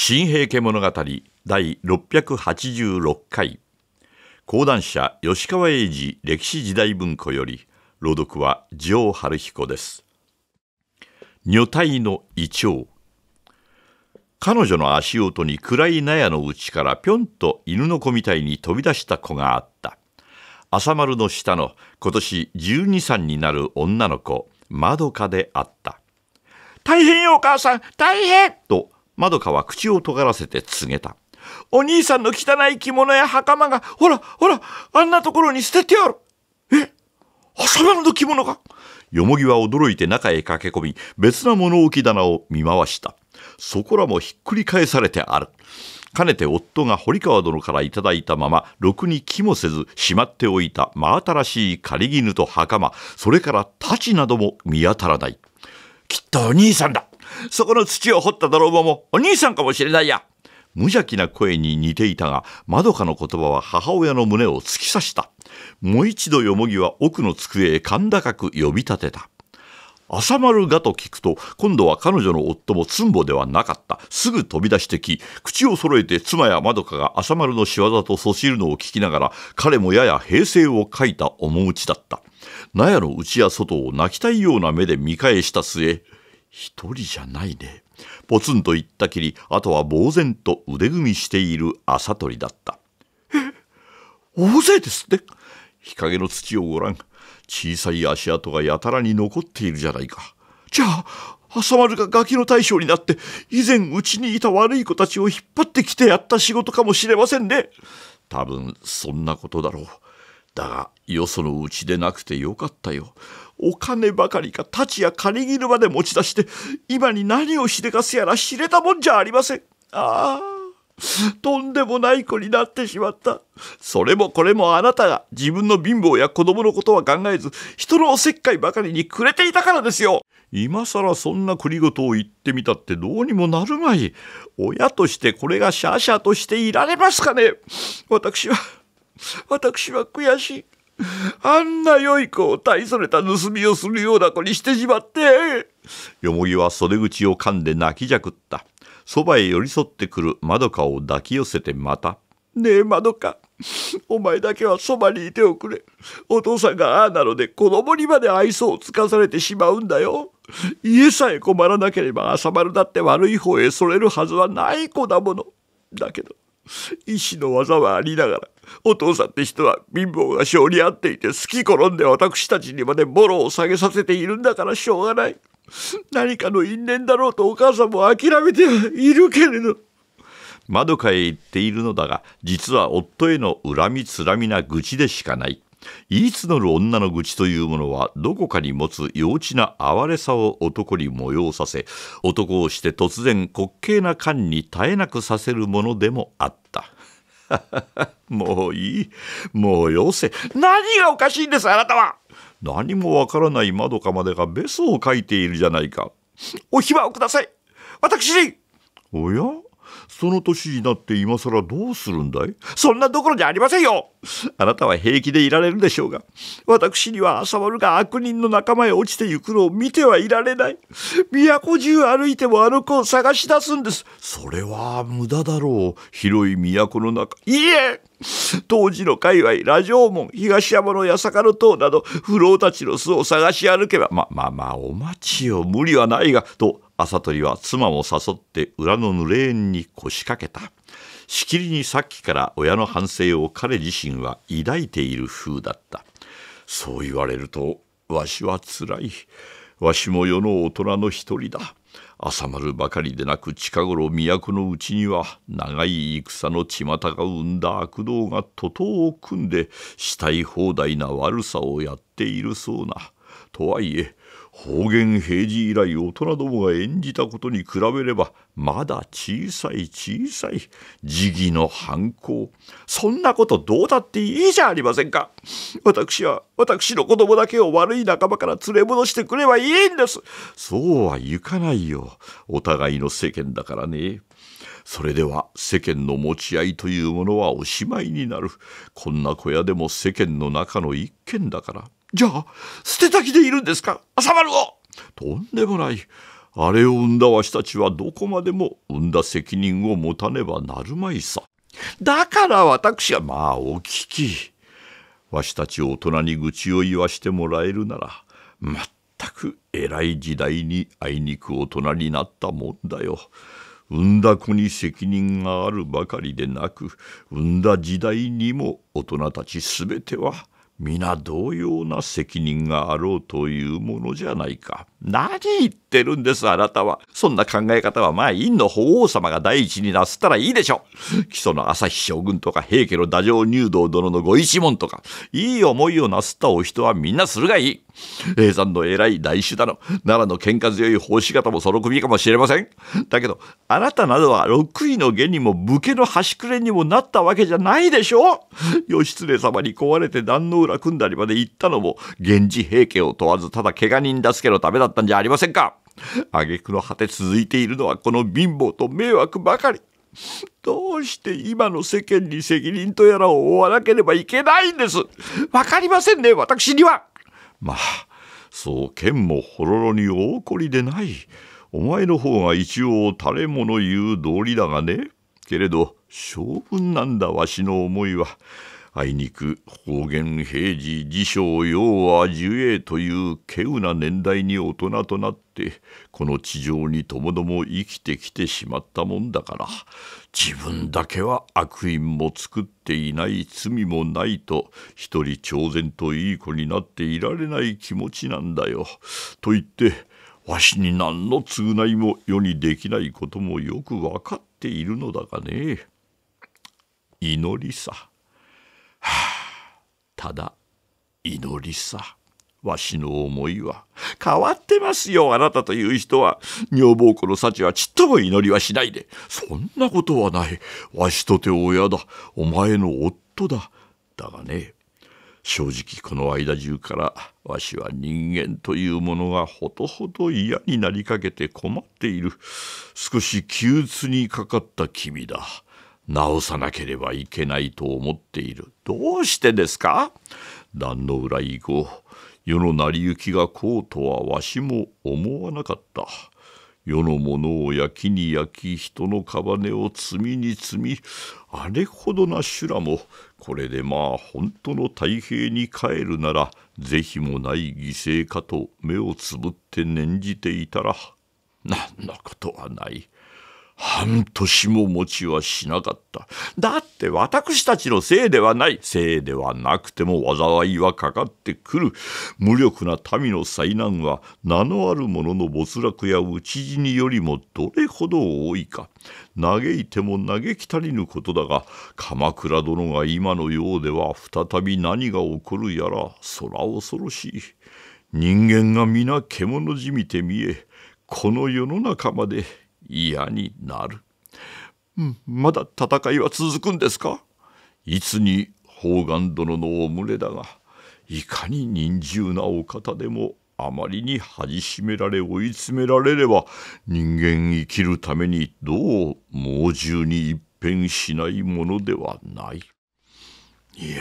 新平家物語第686回講談社吉川英治歴史時代文庫より朗読は城春彦です女体の胃腸彼女の足音に暗い納屋の内からぴょんと犬の子みたいに飛び出した子があった朝丸の下の今年12歳になる女の子まどかであった大変よお母さん大変とまどかは口を尖らせて告げたお兄さんの汚い着物や袴がほらほらあんなところに捨ててあるえ朝丸の着物がよもぎは驚いて中へ駆け込み別な物置棚を見回したそこらもひっくり返されてあるかねて夫が堀川殿からいただいたままろくに気もせずしまっておいた真新しい狩り絹と袴それから太刀なども見当たらないきっとお兄さんだそこの土を掘った泥棒もお兄さんかもしれないや無邪気な声に似ていたが、まどかの言葉は母親の胸を突き刺した。もう一度よもぎは奥の机へ甲高く呼び立てた。朝丸がと聞くと、今度は彼女の夫もつんぼではなかった。すぐ飛び出してき、口を揃えて妻やまどかが朝丸の仕業とそしるのを聞きながら、彼もやや平成を書いた面打ちだった。納屋の内や外を泣きたいような目で見返した末、一人じゃないね。ポツンと言ったきりあとは呆然と腕組みしている取鳥だった 大勢ですって日陰の土をご覧小さい足跡がやたらに残っているじゃないかじゃあ朝丸がガキの大将になって以前うちにいた悪い子たちを引っ張ってきてやった仕事かもしれませんね多分そんなことだろうだがよそのうちでなくてよかったよお金ばかりか太刀や金切るまで持ち出して今に何をしでかすやら知れたもんじゃありません。ああ。とんでもない子になってしまった。それもこれもあなたが自分の貧乏や子供のことは考えず、人のおせっかいばかりにくれていたからですよ。今更そんな繰りとを言ってみたってどうにもなるまい。親としてこれがシャーシャーとしていられますかね。私は、私は悔しい。あんな良い子を大それた盗みをするような子にしてしまって。よもぎは袖口を噛んで泣きじゃくった。そばへ寄り添ってくるまどかを抱き寄せてまた。ねえまどか、お前だけはそばにいておくれ。お父さんがああなので子供にまで愛想をつかされてしまうんだよ。家さえ困らなければ朝丸だって悪い方へそれるはずはない子だもの。だけど。医師の技はありながら、お父さんって人は貧乏が性に合っていて好き転んで私たちにまでボロを下げさせているんだからしょうがない。何かの因縁だろうとお母さんも諦めてはいるけれど。窓かへ行っているのだが、実は夫への恨みつらみな愚痴でしかない。言い募る女の愚痴というものはどこかに持つ幼稚な哀れさを男に催させ男をして突然滑稽な感に絶えなくさせるものでもあった。もういいもうよせ何がおかしいんですあなたは何もわからないまどかまでがベソを書いているじゃないかお暇をください私におやその年になって今更どうするんだいそんなどころじゃありませんよあなたは平気でいられるでしょうが、私には朝丸が悪人の仲間へ落ちてゆくのを見てはいられない。都中歩いてもあの子を探し出すんです。それは無駄だろう。広い都の中。いえ当時の界隈、ラジオ門、東山の八坂の塔など、不老たちの巣を探し歩けば、ま、まあまあ、お待ちよ、無理はないが、と、朝鳥は妻も誘って裏のぬれ縁に腰掛けた。しきりにさっきから親の反省を彼自身は抱いている風だったそう言われるとわしはつらいわしも世の大人の一人だ朝丸ばかりでなく近頃都のうちには長い戦の巷が生んだ悪道が徒党を組んでしたい放題な悪さをやっているそうな。とはいえ方言平時以来大人どもが演じたことに比べればまだ小さい小さい時期の犯行そんなことどうだっていいじゃありませんか私は私の子供だけを悪い仲間から連れ戻してくればいいんですそうはいかないよお互いの世間だからねそれでは世間の持ち合いというものはおしまいになるこんな小屋でも世間の中の一軒だからじゃあ、捨てたきでいるんですか朝丸をとんでもない。あれを生んだわしたちはどこまでも生んだ責任を持たねばなるまいさ。だから私はまあお聞き。わしたち大人に愚痴を言わしてもらえるなら、まったく偉い時代にあいにく大人になったもんだよ。産んだ子に責任があるばかりでなく、産んだ時代にも大人たちすべては、皆同様な責任があろうというものじゃないか。何言ってるんですあなたは。そんな考え方はまあ院の法皇様が第一になすったらいいでしょう。基礎の朝日将軍とか平家の太政入道殿のご一門とかいい思いをなすったお人はみんなするがいい。A さんの偉い大種だの、奈良の喧嘩強い奉仕方もその首かもしれません。だけど、あなたなどは6位の下にも武家の端くれにもなったわけじゃないでしょ義経様に壊れて壇の浦組んだりまで行ったのも、源氏平家を問わずただ怪我人助けのためだったんじゃありませんか挙句の果て続いているのはこの貧乏と迷惑ばかり。どうして今の世間に責任とやらを負わなければいけないんです。わかりませんね、私には。まあそう剣もほろろに大こりでないお前の方が一応垂れ物言う道理だがねけれど性分なんだわしの思いはあいにく方言平時辞書要は寿英という稀有な年代に大人となってこの地上にともども生きてきてしまったもんだから自分だけは悪因も作っていない罪もないと一人挑然といい子になっていられない気持ちなんだよ。と言ってわしに何の償いも世にできないこともよく分かっているのだがね。祈りさ。ただ祈りさわしの思いは変わってますよあなたという人は女房子の幸はちっとも祈りはしないでそんなことはないわしとて親だお前の夫だだがね正直この間中からわしは人間というものがほとほと嫌になりかけて困っている少し窮屈にかかった君だ直さなければいけないと思っている。どうしてですか壇の浦以後、世の成り行きがこうとはわしも思わなかった。世のものを焼きに焼き人の屍を積みに積みあれほどな修羅もこれでまあ本当の太平に帰るなら是非もない犠牲かと目をつぶって念じていたら何のことはない半年も持ちはしなかった。だって私たちのせいではない。せいではなくても災いはかかってくる。無力な民の災難は名のある者の没落や討ち死によりもどれほど多いか。嘆いても嘆き足りぬことだが、鎌倉殿が今のようでは再び何が起こるやら、そら恐ろしい。人間が皆獣じみて見え、この世の中まで嫌になる。まだ戦いは続くんですかいつに方眼殿のおれだがいかに忍従なお方でもあまりに恥しめられ追い詰められれば人間生きるためにどう猛獣に一変しないものではない。いや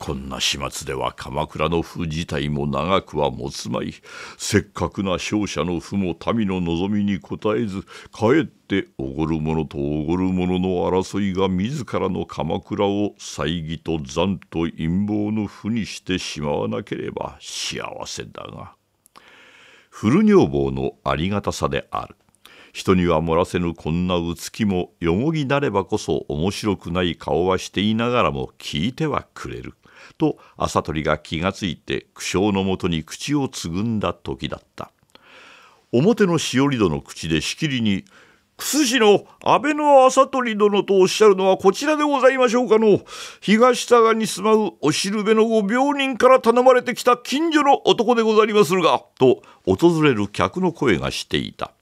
こんな始末では鎌倉の府自体も長くは持つまい。せっかくな勝者の府も民の望みに応えず、かえっておごる者とおごる者の争いが自らの鎌倉を猜疑と残と陰謀の府にしてしまわなければ幸せだが。古女房のありがたさである。人には漏らせぬこんなうつきもよもぎなればこそ面白くない顔はしていながらも聞いてはくれる。と朝鳥が気がついて苦笑のもとに口をつぐんだ時だった表のしおり殿の口でしきりに「楠しの阿部の朝鳥殿とおっしゃるのはこちらでございましょうかの東佐賀に住まうおしるべのご病人から頼まれてきた近所の男でござりまするが」と訪れる客の声がしていた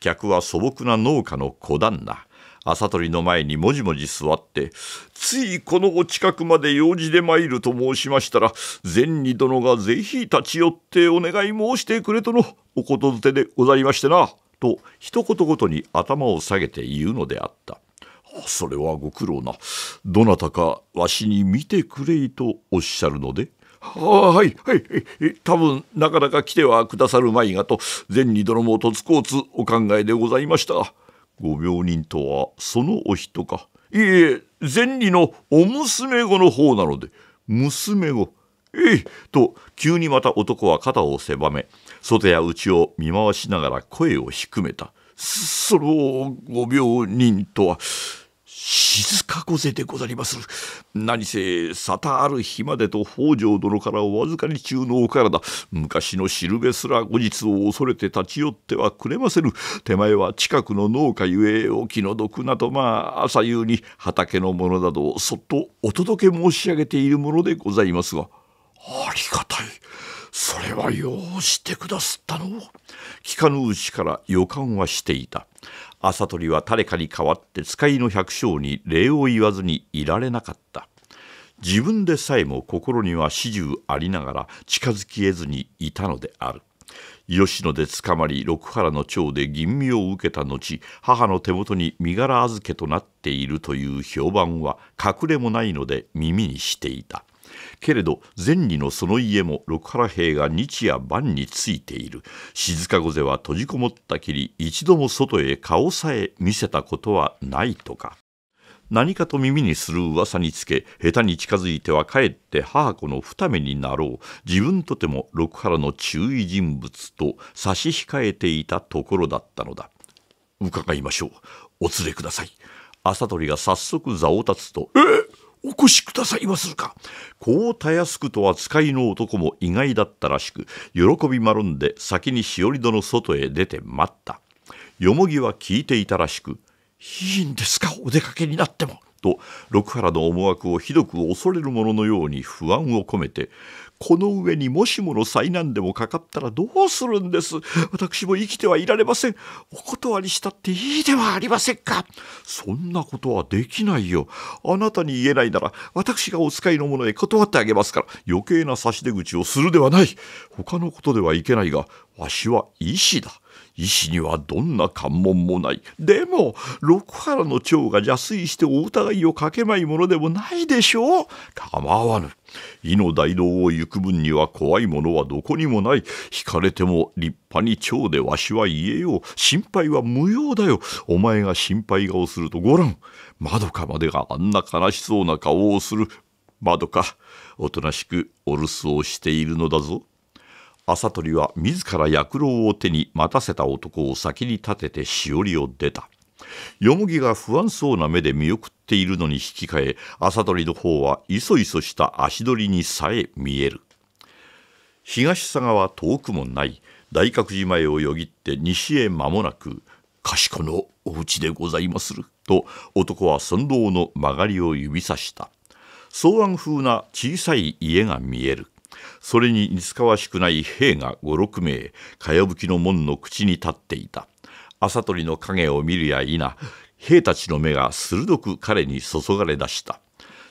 客は素朴な農家の小旦那朝取りの前にもじもじ座ってついこのお近くまで用事で参ると申しましたら善二殿がぜひ立ち寄ってお願い申してくれとのおことづてでございましてな」と一言ごとに頭を下げて言うのであった。それはご苦労な。どなたかわしに見てくれいとおっしゃるので。はあ、はい、はい、多分なかなか来てはくださるまいがと、善二殿もとつこうつお考えでございました。ご病人とはそのお人かいえ善里のお娘子の方なので娘御えいと急にまた男は肩を狭め外や内を見回しながら声を低めたそのご病人とは静かぜでござりまする。何せ、沙汰ある日までと北条殿からお預かり中のお体、昔のしるべすら後日を恐れて立ち寄ってはくれませぬ。手前は近くの農家ゆえ、お気の毒などまあ、朝夕に畑のものなどをそっとお届け申し上げているものでございますが。ありがたい。それはようしてくだすったの。聞かぬうちから予感はしていた。朝取りは誰かに代わって使いの百姓に礼を言わずにいられなかった自分でさえも心には始終ありながら近づきえずにいたのである吉野で捕まり六原の長で吟味を受けた後母の手元に身柄預けとなっているという評判は隠れもないので耳にしていたけれど善理のその家も六原兵が日夜晩についている静御瀬は閉じこもったきり一度も外へ顔さえ見せたことはないとか何かと耳にする噂につけ下手に近づいてはかえって母子の二目になろう自分とても六原の注意人物と差し控えていたところだったのだ伺いましょうお連れください朝鳥が早速座を立つと「えっお越しくださいまするか。こうたやすくとは使いの男も意外だったらしく、喜びまるんで先にしおり戸の外へ出て待った。よもぎは聞いていたらしく、いいんですか、お出かけになっても。と六原の思惑をひどく恐れるもののように不安を込めてこの上にもしもの災難でもかかったらどうするんです私も生きてはいられませんお断りしたっていいではありませんかそんなことはできないよあなたに言えないなら私がお使いの者へ断ってあげますから余計な差し出口をするではない他のことではいけないがわしは医師だ医師にはどんな関門もない。でも、六原の蝶が邪推してお疑いをかけまいものでもないでしょう。構わぬ。胃の大道を行く分には怖いものはどこにもない。惹かれても立派に蝶でわしは言えよう。心配は無用だよ。お前が心配顔するとごらま窓かまでがあんな悲しそうな顔をする。窓か、おとなしくお留守をしているのだぞ。朝鳥は自ら薬蝋を手に待たせた男を先に立ててしおりを出たよもぎが不安そうな目で見送っているのに引き換え朝鳥の方はいそいそした足取りにさえ見える東佐賀は遠くもない大覚寺前をよぎって西へ間もなく「かしこのお家でございまする」と男は参道の曲がりを指さした草案風な小さい家が見えるそれに似つかわしくない兵が五六名かやぶきの門の口に立っていた朝鳥の影を見るや否兵たちの目が鋭く彼に注がれ出した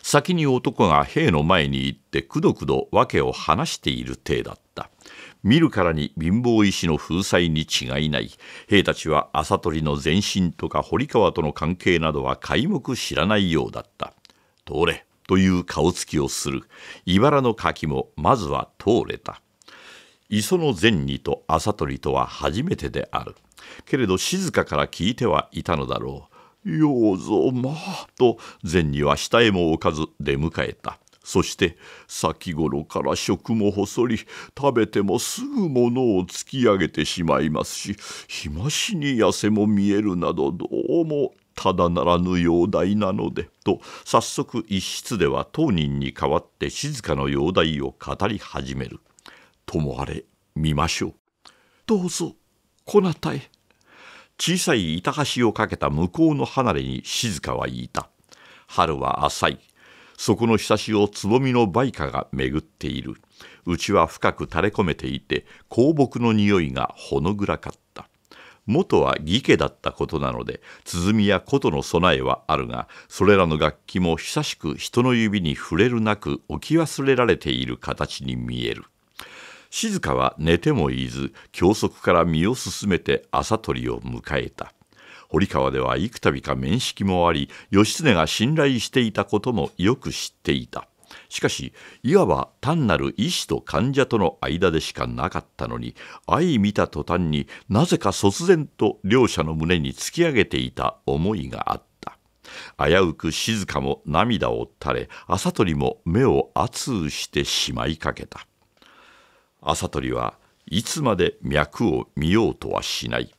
先に男が兵の前に行ってくどくど訳を話している体だった見るからに貧乏医師の風采に違いない兵たちは朝鳥の前身とか堀川との関係などは皆目知らないようだった通れという顔つきをする茨の柿もまずは通れた磯の善にと朝取りとは初めてであるけれど静かから聞いてはいたのだろう「ようぞまあ」と善には下へも置かず出迎えたそして先頃から食も細り食べてもすぐ物を突き上げてしまいますし日増しに痩せも見えるなどどうもただならぬ容体なので」と早速一室では当人に代わって静かの容体を語り始める「ともあれ見ましょう」「どうぞこなたへ」小さい板橋をかけた向こうの離れに静かは言いた春は浅いそこのひさしをつぼみの梅花が巡っているうちは深く垂れ込めていて香木の匂いがほの暗かった元は義家だったことなので鼓や琴の備えはあるがそれらの楽器も久しく人の指に触れるなく置き忘れられている形に見える静かは寝てもいいず教則から身を進めて朝取りを迎えた堀川では幾度か面識もあり義経が信頼していたこともよく知っていたしかしいわば単なる医師と患者との間でしかなかったのに相見た途端になぜか突然と両者の胸に突き上げていた思いがあった危うく静かも涙を垂れ麻鳥も目を熱うしてしまいかけた麻鳥はいつまで脈を見ようとはしない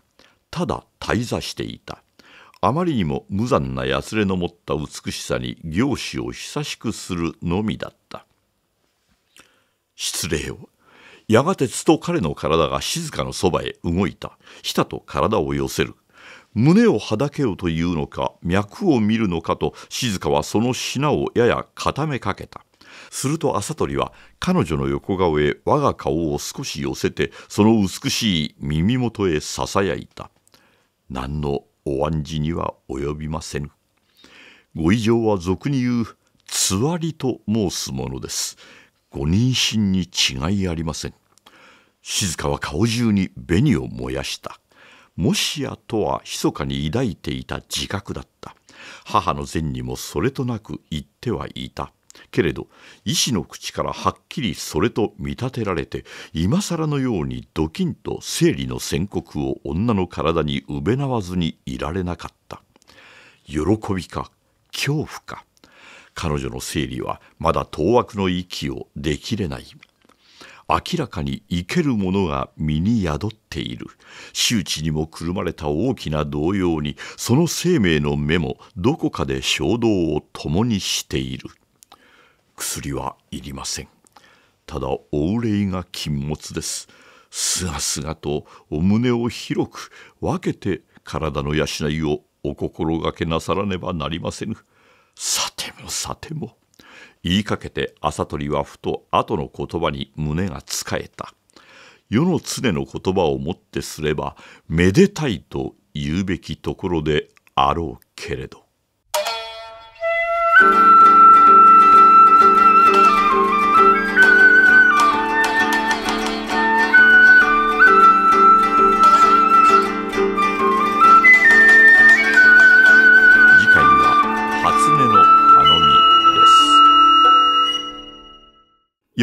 ただ滞在していたあまりにも無残なやつれの持った美しさに凝視を久しくするのみだった失礼をやがてつと彼の体が静かのそばへ動いた舌たと体を寄せる胸をはだけよというのか脈を見るのかと静かはその品をやや固めかけたすると朝鳥は彼女の横顔へ我が顔を少し寄せてその美しい耳元へささやいた何のお暗示には及びませぬ。ご異常は俗に言うつわりと申すものです。ご妊娠に違いありません。静香は顔中に紅を燃やした。もしやとは密かに抱いていた自覚だった。母の善にもそれとなく言ってはいた。けれど医師の口からはっきりそれと見立てられて今更のようにドキンと生理の宣告を女の体に埋めなわずにいられなかった喜びか恐怖か彼女の生理はまだ当惑の息をできれない明らかに生けるものが身に宿っている周知にもくるまれた大きな動揺にその生命の目もどこかで衝動を共にしている薬はいりませんただお憂いが禁物ですすがすがとお胸を広く分けて体の養いをお心がけなさらねばなりませぬさてもさても言いかけて朝鳥はふと後の言葉に胸がつかえた世の常の言葉をもってすればめでたいと言うべきところであろうけれど。